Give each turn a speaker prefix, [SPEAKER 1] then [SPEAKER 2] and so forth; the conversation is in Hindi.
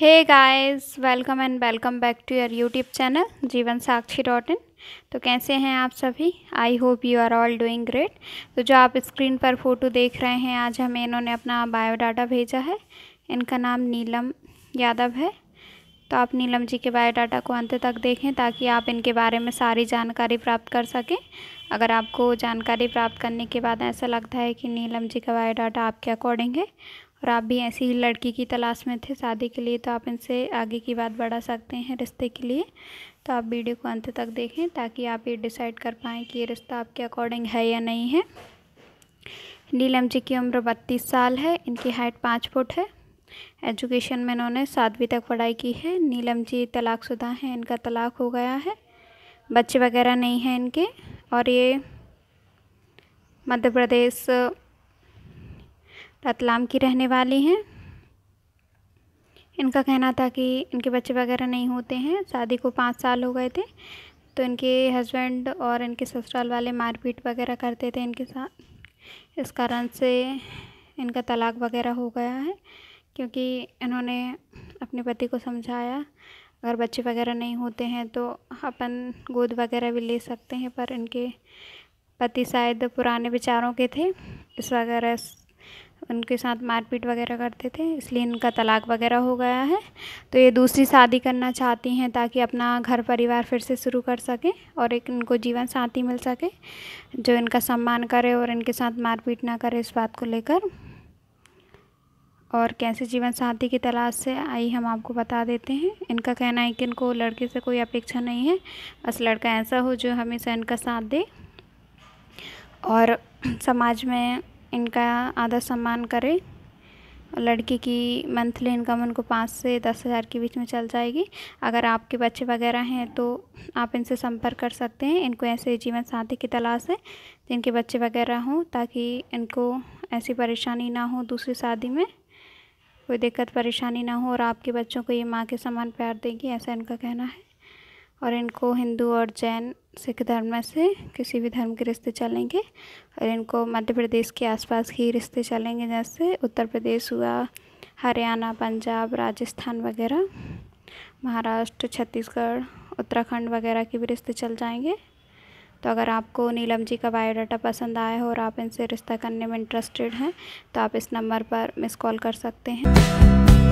[SPEAKER 1] hey guys welcome and welcome back to your YouTube channel Jeevan Sakshi dot in तो कैसे हैं आप सभी I hope you are all doing great तो जो आप स्क्रीन पर फ़ोटो देख रहे हैं आज हमें इन्होंने अपना बायोडाटा भेजा है इनका नाम नीलम यादव है तो आप नीलम जी के बायोडाटा को अंत तक देखें ताकि आप इनके बारे में सारी जानकारी प्राप्त कर सकें अगर आपको जानकारी प्राप्त करने के बाद ऐसा लगता है कि नीलम जी का बायोडाटा आपके अकॉर्डिंग है और आप भी ऐसी लड़की की तलाश में थे शादी के लिए तो आप इनसे आगे की बात बढ़ा सकते हैं रिश्ते के लिए तो आप वीडियो को अंत तक देखें ताकि आप ये डिसाइड कर पाएँ कि ये रिश्ता आपके अकॉर्डिंग है या नहीं है नीलम जी की उम्र बत्तीस साल है इनकी हाइट पाँच फुट है एजुकेशन में इन्होंने सातवीं तक पढ़ाई की है नीलम जी तलाकशुदा हैं इनका तलाक हो गया है बच्चे वगैरह नहीं हैं इनके और ये मध्य प्रदेश रतलाम की रहने वाली हैं इनका कहना था कि इनके बच्चे वगैरह नहीं होते हैं शादी को पाँच साल हो गए थे तो इनके हस्बैंड और इनके ससुराल वाले मारपीट वगैरह करते थे इनके साथ इस कारण से इनका तलाक वगैरह हो गया है क्योंकि इन्होंने अपने पति को समझाया अगर बच्चे वगैरह नहीं होते हैं तो अपन गोद वगैरह भी ले सकते हैं पर इनके पति शायद पुराने विचारों के थे इस वगैरह उनके साथ मारपीट वगैरह करते थे इसलिए इनका तलाक वगैरह हो गया है तो ये दूसरी शादी करना चाहती हैं ताकि अपना घर परिवार फिर से शुरू कर सकें और एक इनको जीवन साथी मिल सके जो इनका सम्मान करे और इनके साथ मारपीट ना करे इस बात को लेकर और कैसे जीवन साथी की तलाश से आई हम आपको बता देते हैं इनका कहना है कि इनको लड़के से कोई अपेक्षा नहीं है बस लड़का ऐसा हो जो हमेशा इनका साथ दे और समाज में इनका आधा सम्मान करें लड़की की मंथली इनकम उनको पाँच से दस हज़ार के बीच में चल जाएगी अगर आपके बच्चे वगैरह हैं तो आप इनसे संपर्क कर सकते हैं इनको ऐसे जीवन साथी की तलाश है जिनके बच्चे वगैरह हों ताकि इनको ऐसी परेशानी ना हो दूसरी शादी में कोई दिक्कत परेशानी ना हो और आपके बच्चों को ये माँ के समान प्यार देगी ऐसा इनका कहना है और इनको हिंदू और जैन सिख धर्म में से किसी भी धर्म के रिश्ते चलेंगे और इनको मध्य प्रदेश के आसपास ही रिश्ते चलेंगे जैसे उत्तर प्रदेश हुआ हरियाणा पंजाब राजस्थान वगैरह महाराष्ट्र छत्तीसगढ़ उत्तराखंड वगैरह के भी रिश्ते चल जाएंगे तो अगर आपको नीलम जी का बायोडाटा पसंद आया हो और आप इनसे रिश्ता करने में इंटरेस्टेड हैं तो आप इस नंबर पर मिस कॉल कर सकते हैं